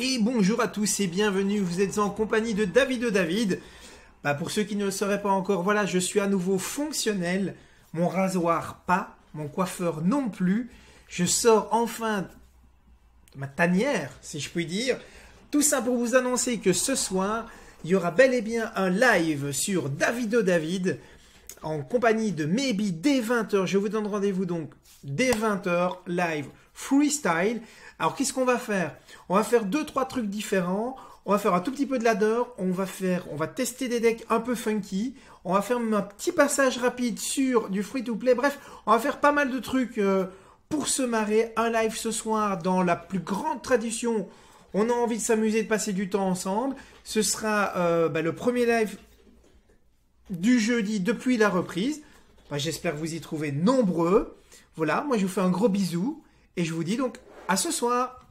Et bonjour à tous et bienvenue, vous êtes en compagnie de David de David. Bah, pour ceux qui ne le sauraient pas encore, voilà, je suis à nouveau fonctionnel, mon rasoir pas, mon coiffeur non plus. Je sors enfin de ma tanière, si je puis dire. Tout ça pour vous annoncer que ce soir, il y aura bel et bien un live sur David de David en compagnie de Maybe dès 20h. Je vous donne rendez-vous donc dès 20h live freestyle. Alors qu'est-ce qu'on va faire On va faire deux trois trucs différents. On va faire un tout petit peu de ladder, on va faire on va tester des decks un peu funky, on va faire un petit passage rapide sur du free to play. Bref, on va faire pas mal de trucs euh, pour se marrer un live ce soir dans la plus grande tradition on a envie de s'amuser, de passer du temps ensemble. Ce sera euh, bah, le premier live du jeudi depuis la reprise. Bah, j'espère vous y trouver nombreux. Voilà, moi je vous fais un gros bisou et je vous dis donc à ce soir.